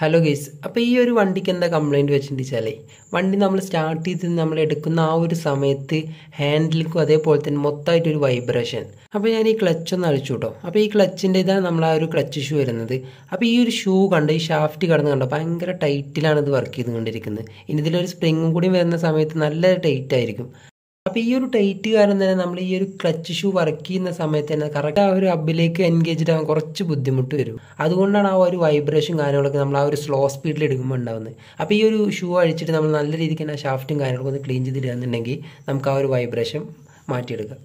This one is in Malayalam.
ഹലോ ഗേസ് അപ്പോൾ ഈ ഒരു വണ്ടിക്ക് എന്താ കംപ്ലൈൻറ്റ് വെച്ചിട്ടുണ്ട് വണ്ടി നമ്മൾ സ്റ്റാർട്ട് ചെയ്ത് നമ്മൾ എടുക്കുന്ന ആ ഒരു സമയത്ത് ഹാൻഡിലേക്കും അതേപോലെ തന്നെ മൊത്തമായിട്ടൊരു വൈബ്രേഷൻ അപ്പോൾ ഞാൻ ഈ ക്ലച്ച് ഒന്ന് അഴിച്ചു കേട്ടോ അപ്പോൾ ഈ ക്ലച്ചിൻ്റെ ഇതാണ് നമ്മൾ ആ ഒരു ക്ലച്ച് ഷൂ വരുന്നത് അപ്പോൾ ഈ ഒരു ഷൂ കണ്ട് ഈ ഷാഫ്റ്റ് കടന്ന് കണ്ടോ ഭയങ്കര ടൈറ്റിലാണ് ഇത് വർക്ക് ചെയ്തുകൊണ്ടിരിക്കുന്നത് ഇനി ഇതിലൊരു സ്പ്രിങ്ങും കൂടി വരുന്ന സമയത്ത് നല്ല ടൈറ്റ് ആയിരിക്കും അപ്പോൾ ഈ ഒരു ടൈറ്റ് കാരണം തന്നെ നമ്മൾ ഈ ഒരു ക്ലച്ച് ഷൂ വർക്ക് ചെയ്യുന്ന സമയത്ത് തന്നെ കറക്റ്റ് ആ ഒരു അബിലേക്ക് എൻഗേജ് ആവാൻ കുറച്ച് ബുദ്ധിമുട്ട് വരും അതുകൊണ്ടാണ് ആ ഒരു വൈബ്രേഷൻ കാര്യങ്ങളൊക്കെ നമ്മൾ ആ ഒരു സ്ലോ സ്പീഡിൽ എടുക്കുമ്പോൾ ഉണ്ടാവുന്നത് അപ്പോൾ ഈ ഒരു ഷൂ അഴിച്ചിട്ട് നമ്മൾ നല്ല രീതിക്ക് തന്നെ ഷാഫ്റ്റും കാര്യങ്ങളൊക്കെ ഒന്ന് ക്ലീൻ ചെയ്തിടുകയെന്നുണ്ടെങ്കിൽ നമുക്ക് ആ ഒരു വൈബ്രേഷൻ മാറ്റിയെടുക്കാം